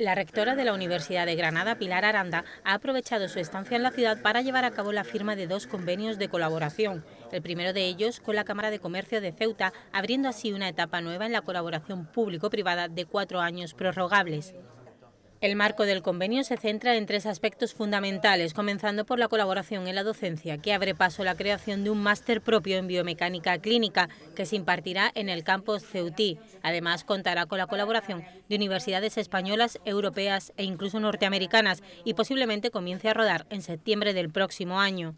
La rectora de la Universidad de Granada, Pilar Aranda, ha aprovechado su estancia en la ciudad para llevar a cabo la firma de dos convenios de colaboración. El primero de ellos con la Cámara de Comercio de Ceuta, abriendo así una etapa nueva en la colaboración público-privada de cuatro años prorrogables. El marco del convenio se centra en tres aspectos fundamentales, comenzando por la colaboración en la docencia, que abre paso a la creación de un máster propio en biomecánica clínica, que se impartirá en el campus Ceutí. Además, contará con la colaboración de universidades españolas, europeas e incluso norteamericanas, y posiblemente comience a rodar en septiembre del próximo año.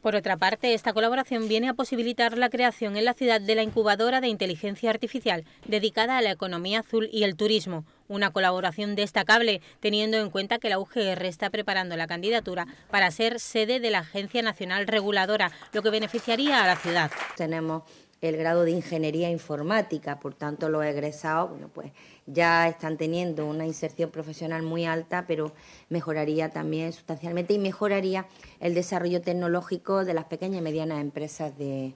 Por otra parte, esta colaboración viene a posibilitar la creación en la ciudad de la incubadora de inteligencia artificial dedicada a la economía azul y el turismo, una colaboración destacable, teniendo en cuenta que la UGR está preparando la candidatura para ser sede de la Agencia Nacional Reguladora, lo que beneficiaría a la ciudad. Tenemos el grado de ingeniería informática, por tanto los egresados, bueno, pues ya están teniendo una inserción profesional muy alta, pero mejoraría también sustancialmente y mejoraría el desarrollo tecnológico de las pequeñas y medianas empresas de,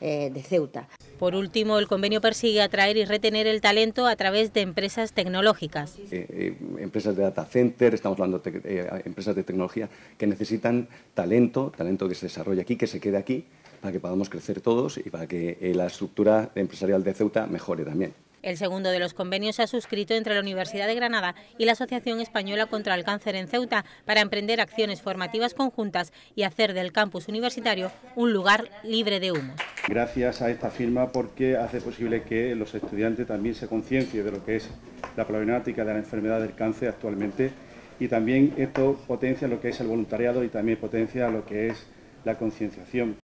eh, de Ceuta. Por último, el convenio persigue atraer y retener el talento a través de empresas tecnológicas. Eh, empresas de data center, estamos hablando de eh, empresas de tecnología que necesitan talento, talento que se desarrolle aquí, que se quede aquí, para que podamos crecer todos y para que eh, la estructura empresarial de Ceuta mejore también. El segundo de los convenios se ha suscrito entre la Universidad de Granada y la Asociación Española contra el Cáncer en Ceuta para emprender acciones formativas conjuntas y hacer del campus universitario un lugar libre de humos gracias a esta firma porque hace posible que los estudiantes también se conciencien de lo que es la problemática de la enfermedad del cáncer actualmente y también esto potencia lo que es el voluntariado y también potencia lo que es la concienciación